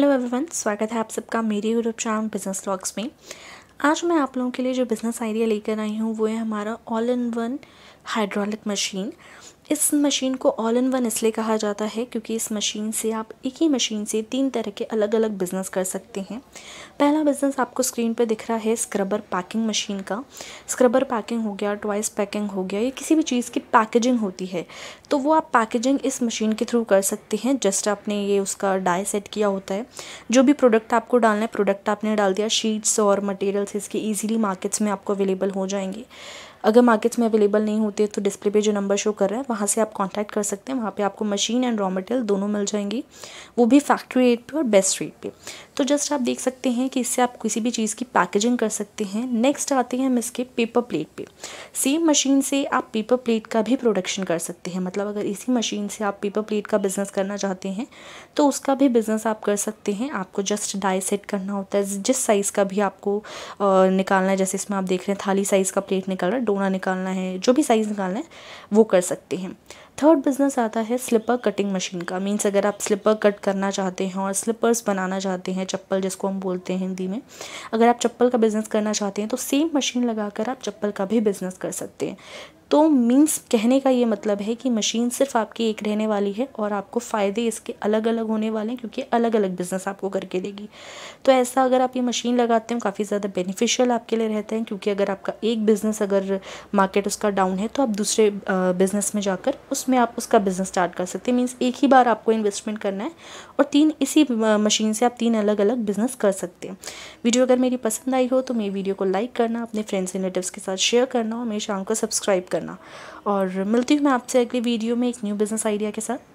hello everyone स्वागत है आप सबका मेरे यूट्यूब चैनल बिजनेस ब्लॉग्स में आज मैं आप लोगों के लिए जो बिज़नेस आइडिया लेकर आई हूँ वो है हमारा all in one hydraulic machine इस मशीन को ऑल इन वन इसलिए कहा जाता है क्योंकि इस मशीन से आप एक ही मशीन से तीन तरह के अलग अलग बिज़नेस कर सकते हैं पहला बिज़नेस आपको स्क्रीन पे दिख रहा है स्क्रबर पैकिंग मशीन का स्क्रबर पैकिंग हो गया टॉयस पैकिंग हो गया या किसी भी चीज़ की पैकेजिंग होती है तो वो आप पैकेजिंग इस मशीन के थ्रू कर सकते हैं जस्ट आपने ये उसका डाई सेट किया होता है जो भी प्रोडक्ट आपको डालना है प्रोडक्ट आपने डाल दिया शीट्स और मटेरियल्स इसके ईजिली मार्केट्स में आपको अवेलेबल हो जाएंगे अगर मार्केट्स में अवेलेबल नहीं होते तो डिस्प्ले पे जो नंबर शो कर रहा है वहाँ से आप कांटेक्ट कर सकते हैं वहाँ पे आपको मशीन एंड रॉ मटेरियल दोनों मिल जाएंगी वो भी फैक्ट्री रेट पे और बेस्ट रेट पे तो जस्ट आप देख सकते हैं कि इससे आप किसी भी चीज़ की पैकेजिंग कर सकते हैं नेक्स्ट आते हैं हम इसके पेपर प्लेट पे सेम मशीन से आप पेपर प्लेट का भी प्रोडक्शन कर सकते हैं मतलब अगर इसी मशीन से आप पेपर प्लेट का बिज़नेस करना चाहते हैं तो उसका भी बिज़नेस आप कर सकते हैं आपको जस्ट डाई सेट करना होता है जिस साइज़ का भी आपको निकालना है जैसे इसमें आप देख रहे हैं थाली साइज़ का प्लेट निकाल रहा है डोना निकालना है जो भी साइज़ निकालना है वो कर सकते हैं थर्ड बिज़नेस आता है स्लिपर कटिंग मशीन का मीन्स अगर आप स्लिपर कट करना चाहते हैं और स्लिपर्स बनाना चाहते हैं चप्पल जिसको हम बोलते हैं हिंदी में अगर आप चप्पल का बिज़नेस करना चाहते हैं तो सेम मशीन लगाकर आप चप्पल का भी बिज़नेस कर सकते हैं तो मीन्स कहने का ये मतलब है कि मशीन सिर्फ आपकी एक रहने वाली है और आपको फ़ायदे इसके अलग अलग होने वाले हैं क्योंकि अलग अलग बिज़नेस आपको करके देगी तो ऐसा अगर आप ये मशीन लगाते हैं तो काफ़ी ज़्यादा बेनिफिशियल आपके लिए रहते हैं क्योंकि अगर आपका एक बिज़नेस अगर मार्केट उसका डाउन है तो आप दूसरे बिज़नेस में जाकर उसमें आप उसका बिज़नेस स्टार्ट कर सकते हैं मीन्स एक ही बार आपको इन्वेस्टमेंट करना है और तीन इसी मशीन से आप तीन अलग अलग बिज़नेस कर सकते हैं वीडियो अगर मेरी पसंद आई हो तो मेरी वीडियो को लाइक करना अपने फ्रेंड्स रिलेटिव्स के साथ शेयर करना और मेरे चैनल को सब्सक्राइब करना और मिलती हूँ मैं आपसे अगली वीडियो में एक न्यू बिज़नेस आइडिया के साथ